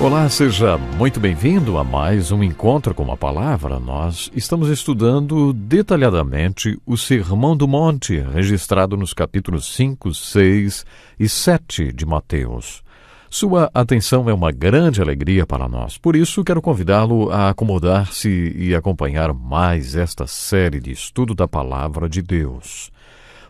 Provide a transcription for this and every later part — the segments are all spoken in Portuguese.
Olá, seja muito bem-vindo a mais um encontro com a palavra. Nós estamos estudando detalhadamente o Sermão do Monte, registrado nos capítulos 5, 6 e 7 de Mateus. Sua atenção é uma grande alegria para nós, por isso quero convidá-lo a acomodar-se e acompanhar mais esta série de estudo da Palavra de Deus.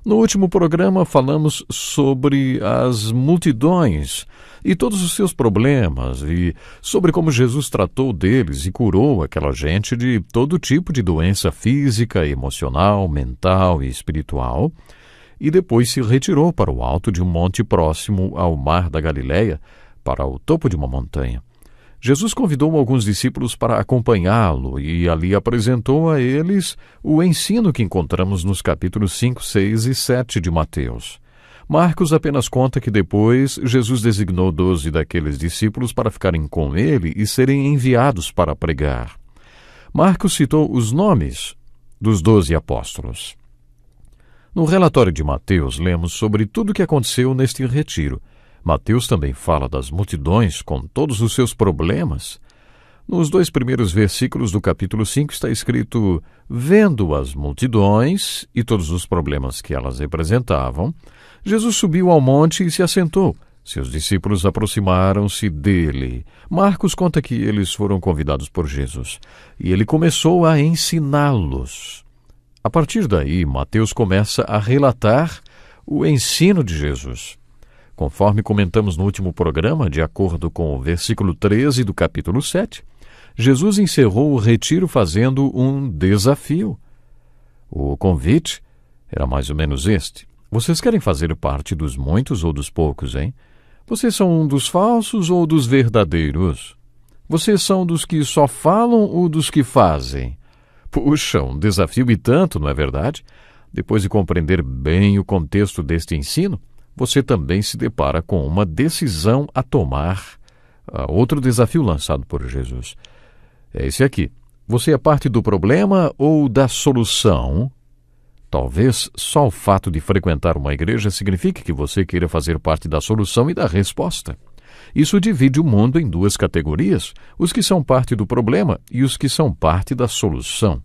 No último programa falamos sobre as multidões e todos os seus problemas e sobre como Jesus tratou deles e curou aquela gente de todo tipo de doença física, emocional, mental e espiritual. E depois se retirou para o alto de um monte próximo ao mar da Galileia, para o topo de uma montanha. Jesus convidou alguns discípulos para acompanhá-lo e ali apresentou a eles o ensino que encontramos nos capítulos 5, 6 e 7 de Mateus. Marcos apenas conta que depois Jesus designou doze daqueles discípulos para ficarem com ele e serem enviados para pregar. Marcos citou os nomes dos doze apóstolos. No relatório de Mateus, lemos sobre tudo o que aconteceu neste retiro. Mateus também fala das multidões com todos os seus problemas. Nos dois primeiros versículos do capítulo 5 está escrito: Vendo as multidões e todos os problemas que elas representavam, Jesus subiu ao monte e se assentou. Seus discípulos aproximaram-se dele. Marcos conta que eles foram convidados por Jesus e ele começou a ensiná-los. A partir daí, Mateus começa a relatar o ensino de Jesus. Conforme comentamos no último programa, de acordo com o versículo 13 do capítulo 7, Jesus encerrou o retiro fazendo um desafio. O convite era mais ou menos este. Vocês querem fazer parte dos muitos ou dos poucos, hein? Vocês são um dos falsos ou dos verdadeiros? Vocês são dos que só falam ou dos que fazem? Puxa, um desafio e tanto, não é verdade? Depois de compreender bem o contexto deste ensino, você também se depara com uma decisão a tomar, ah, outro desafio lançado por Jesus. É esse aqui. Você é parte do problema ou da solução? Talvez só o fato de frequentar uma igreja signifique que você queira fazer parte da solução e da resposta. Isso divide o mundo em duas categorias: os que são parte do problema e os que são parte da solução.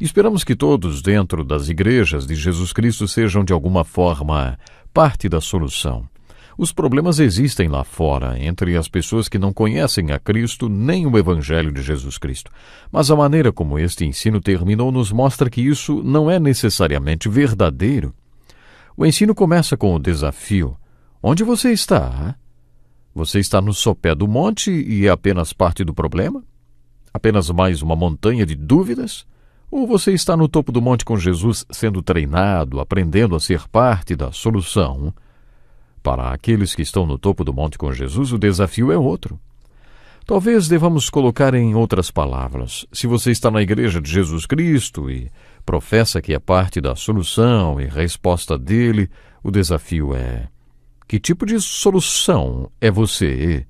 Esperamos que todos dentro das igrejas de Jesus Cristo sejam de alguma forma parte da solução. Os problemas existem lá fora, entre as pessoas que não conhecem a Cristo nem o Evangelho de Jesus Cristo. Mas a maneira como este ensino terminou nos mostra que isso não é necessariamente verdadeiro. O ensino começa com o desafio: Onde você está? Você está no sopé do monte e é apenas parte do problema? Apenas mais uma montanha de dúvidas? Ou você está no topo do monte com Jesus sendo treinado, aprendendo a ser parte da solução? Para aqueles que estão no topo do monte com Jesus, o desafio é outro. Talvez devamos colocar em outras palavras: se você está na Igreja de Jesus Cristo e professa que é parte da solução e resposta dele, o desafio é: que tipo de solução é você?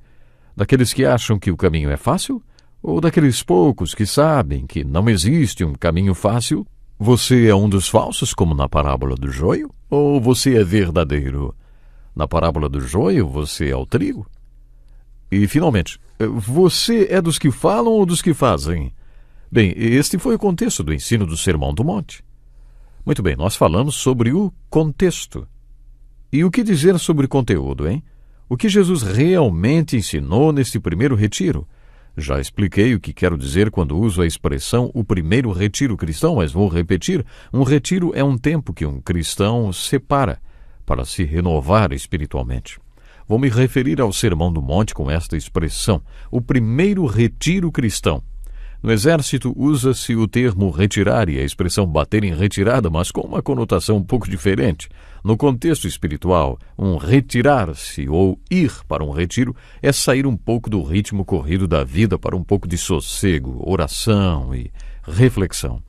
Daqueles que acham que o caminho é fácil? ou daqueles poucos que sabem que não existe um caminho fácil, você é um dos falsos, como na parábola do joio, ou você é verdadeiro? Na parábola do joio, você é o trigo? E, finalmente, você é dos que falam ou dos que fazem? Bem, este foi o contexto do ensino do Sermão do Monte. Muito bem, nós falamos sobre o contexto. E o que dizer sobre o conteúdo, hein? O que Jesus realmente ensinou neste primeiro retiro? Já expliquei o que quero dizer quando uso a expressão o primeiro retiro cristão, mas vou repetir: um retiro é um tempo que um cristão separa para se renovar espiritualmente. Vou me referir ao Sermão do Monte com esta expressão: o primeiro retiro cristão. No Exército, usa-se o termo retirar e a expressão bater em retirada, mas com uma conotação um pouco diferente. No contexto espiritual, um retirar-se ou ir para um retiro é sair um pouco do ritmo corrido da vida para um pouco de sossego, oração e reflexão.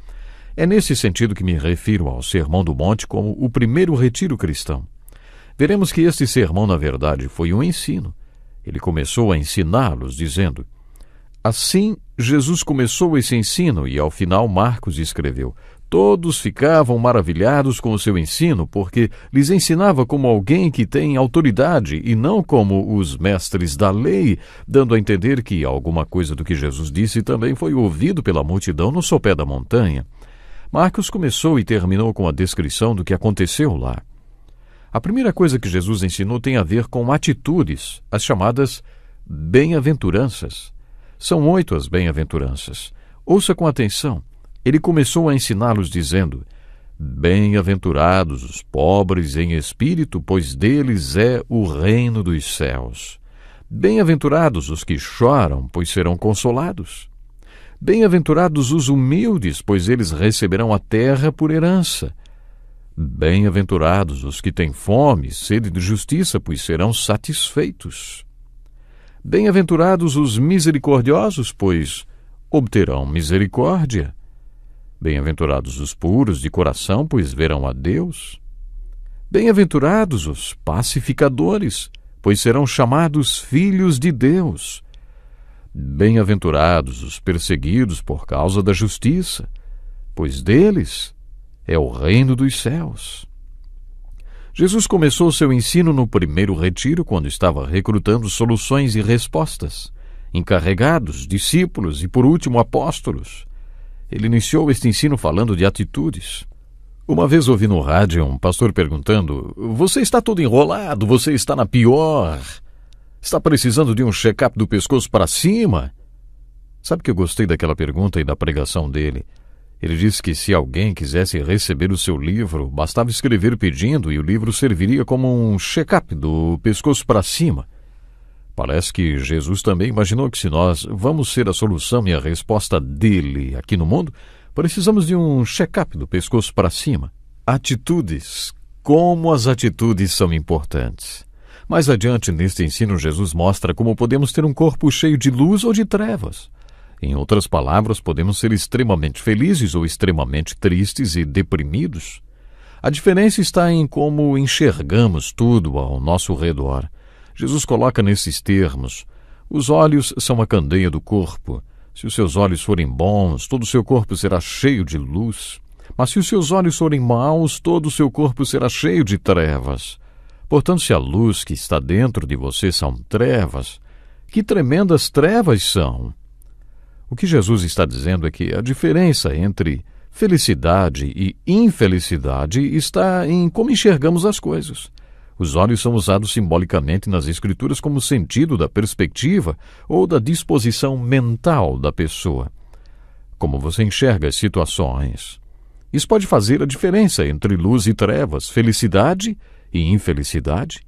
É nesse sentido que me refiro ao Sermão do Monte como o primeiro retiro cristão. Veremos que este sermão, na verdade, foi um ensino. Ele começou a ensiná-los, dizendo: Assim Jesus começou esse ensino e, ao final, Marcos escreveu: Todos ficavam maravilhados com o seu ensino, porque lhes ensinava como alguém que tem autoridade e não como os mestres da lei, dando a entender que alguma coisa do que Jesus disse também foi ouvido pela multidão no sopé da montanha. Marcos começou e terminou com a descrição do que aconteceu lá. A primeira coisa que Jesus ensinou tem a ver com atitudes, as chamadas bem-aventuranças. São oito as bem-aventuranças. Ouça com atenção. Ele começou a ensiná-los, dizendo: Bem-aventurados os pobres em espírito, pois deles é o reino dos céus. Bem-aventurados os que choram, pois serão consolados. Bem-aventurados os humildes, pois eles receberão a terra por herança. Bem-aventurados os que têm fome e sede de justiça, pois serão satisfeitos. Bem-aventurados os misericordiosos, pois obterão misericórdia. Bem-aventurados os puros de coração, pois verão a Deus. Bem-aventurados os pacificadores, pois serão chamados filhos de Deus. Bem-aventurados os perseguidos por causa da justiça, pois deles é o reino dos céus. Jesus começou seu ensino no primeiro retiro, quando estava recrutando soluções e respostas, encarregados, discípulos e, por último, apóstolos. Ele iniciou este ensino falando de atitudes. Uma vez ouvi no rádio um pastor perguntando: Você está todo enrolado, você está na pior. Está precisando de um check-up do pescoço para cima? Sabe que eu gostei daquela pergunta e da pregação dele. Ele disse que se alguém quisesse receber o seu livro, bastava escrever pedindo e o livro serviria como um check-up do pescoço para cima. Parece que Jesus também imaginou que se nós vamos ser a solução e a resposta dele aqui no mundo, precisamos de um check-up do pescoço para cima. Atitudes. Como as atitudes são importantes. Mais adiante neste ensino, Jesus mostra como podemos ter um corpo cheio de luz ou de trevas. Em outras palavras, podemos ser extremamente felizes ou extremamente tristes e deprimidos. A diferença está em como enxergamos tudo ao nosso redor. Jesus coloca nesses termos: os olhos são a candeia do corpo. Se os seus olhos forem bons, todo o seu corpo será cheio de luz. Mas se os seus olhos forem maus, todo o seu corpo será cheio de trevas. Portanto, se a luz que está dentro de você são trevas, que tremendas trevas são! O que Jesus está dizendo é que a diferença entre felicidade e infelicidade está em como enxergamos as coisas. Os olhos são usados simbolicamente nas Escrituras como sentido da perspectiva ou da disposição mental da pessoa. Como você enxerga as situações. Isso pode fazer a diferença entre luz e trevas, felicidade e infelicidade.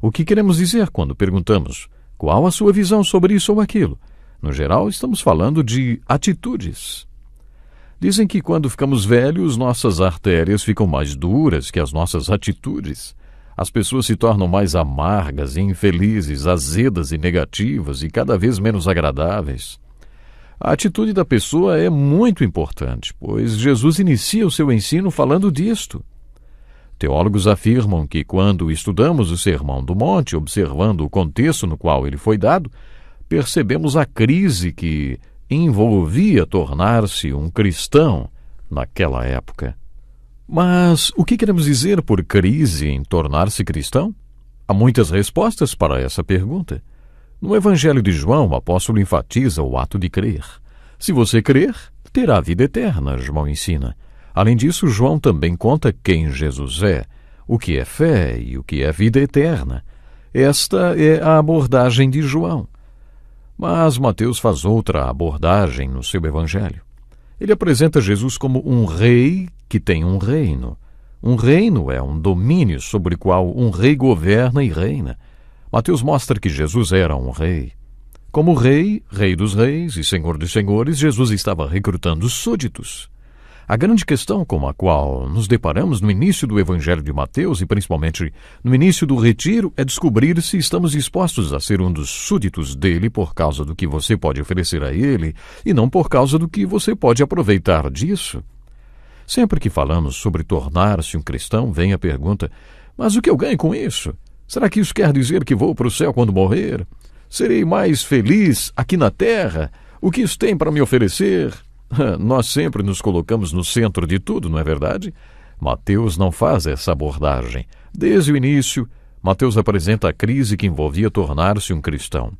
O que queremos dizer quando perguntamos qual a sua visão sobre isso ou aquilo? No geral, estamos falando de atitudes. Dizem que quando ficamos velhos, nossas artérias ficam mais duras que as nossas atitudes. As pessoas se tornam mais amargas, e infelizes, azedas e negativas e cada vez menos agradáveis. A atitude da pessoa é muito importante, pois Jesus inicia o seu ensino falando disto. Teólogos afirmam que, quando estudamos o Sermão do Monte, observando o contexto no qual ele foi dado, percebemos a crise que envolvia tornar-se um cristão naquela época. Mas o que queremos dizer por crise em tornar-se cristão? Há muitas respostas para essa pergunta. No Evangelho de João, o apóstolo enfatiza o ato de crer. Se você crer, terá vida eterna, João ensina. Além disso, João também conta quem Jesus é, o que é fé e o que é vida eterna. Esta é a abordagem de João. Mas Mateus faz outra abordagem no seu evangelho. Ele apresenta Jesus como um rei que tem um reino. Um reino é um domínio sobre o qual um rei governa e reina. Mateus mostra que Jesus era um rei. Como rei, rei dos reis e senhor dos senhores, Jesus estava recrutando súditos. A grande questão com a qual nos deparamos no início do Evangelho de Mateus e principalmente no início do retiro é descobrir se estamos dispostos a ser um dos súditos dele por causa do que você pode oferecer a ele e não por causa do que você pode aproveitar disso. Sempre que falamos sobre tornar-se um cristão, vem a pergunta: mas o que eu ganho com isso? Será que isso quer dizer que vou para o céu quando morrer? Serei mais feliz aqui na terra? O que isso tem para me oferecer? Nós sempre nos colocamos no centro de tudo, não é verdade? Mateus não faz essa abordagem. Desde o início, Mateus apresenta a crise que envolvia tornar-se um cristão.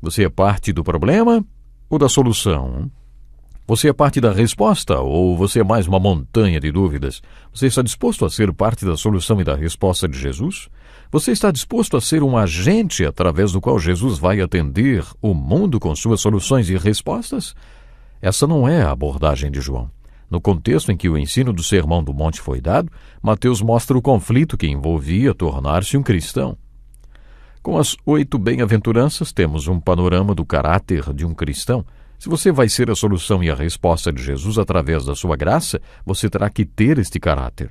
Você é parte do problema ou da solução? Você é parte da resposta ou você é mais uma montanha de dúvidas? Você está disposto a ser parte da solução e da resposta de Jesus? Você está disposto a ser um agente através do qual Jesus vai atender o mundo com suas soluções e respostas? Essa não é a abordagem de João. No contexto em que o ensino do Sermão do Monte foi dado, Mateus mostra o conflito que envolvia tornar-se um cristão. Com as oito bem-aventuranças, temos um panorama do caráter de um cristão. Se você vai ser a solução e a resposta de Jesus através da sua graça, você terá que ter este caráter.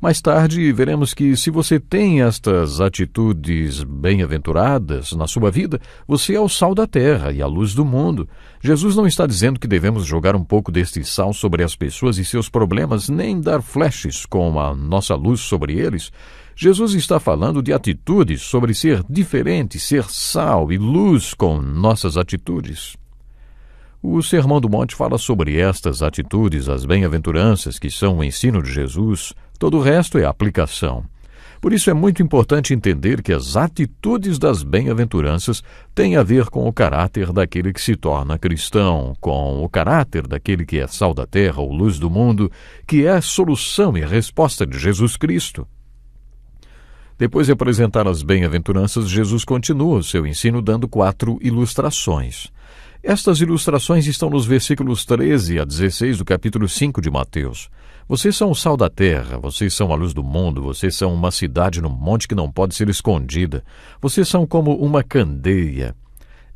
Mais tarde, veremos que se você tem estas atitudes bem-aventuradas na sua vida, você é o sal da terra e a luz do mundo. Jesus não está dizendo que devemos jogar um pouco deste sal sobre as pessoas e seus problemas, nem dar flashes com a nossa luz sobre eles. Jesus está falando de atitudes sobre ser diferente, ser sal e luz com nossas atitudes. O Sermão do Monte fala sobre estas atitudes, as bem-aventuranças, que são o ensino de Jesus, todo o resto é aplicação. Por isso é muito importante entender que as atitudes das bem-aventuranças têm a ver com o caráter daquele que se torna cristão, com o caráter daquele que é sal da terra ou luz do mundo, que é a solução e resposta de Jesus Cristo. Depois de apresentar as bem-aventuranças, Jesus continua o seu ensino dando quatro ilustrações. Estas ilustrações estão nos versículos 13 a 16 do capítulo 5 de Mateus. Vocês são o sal da terra, vocês são a luz do mundo, vocês são uma cidade no monte que não pode ser escondida, vocês são como uma candeia.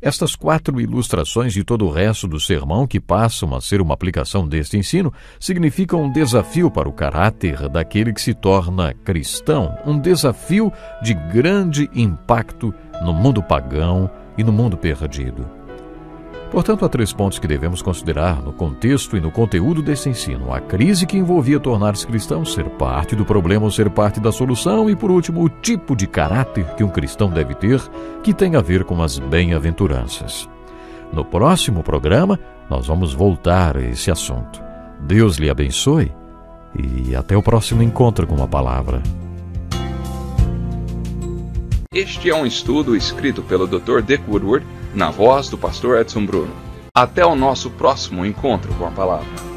Estas quatro ilustrações e todo o resto do sermão, que passam a ser uma aplicação deste ensino, significam um desafio para o caráter daquele que se torna cristão, um desafio de grande impacto no mundo pagão e no mundo perdido. Portanto, há três pontos que devemos considerar no contexto e no conteúdo desse ensino: a crise que envolvia tornar-se cristão, ser parte do problema ou ser parte da solução, e por último, o tipo de caráter que um cristão deve ter, que tem a ver com as bem-aventuranças. No próximo programa, nós vamos voltar a esse assunto. Deus lhe abençoe e até o próximo encontro com a palavra. Este é um estudo escrito pelo Dr. Dick Woodward na voz do pastor Edson Bruno. Até o nosso próximo encontro com a palavra.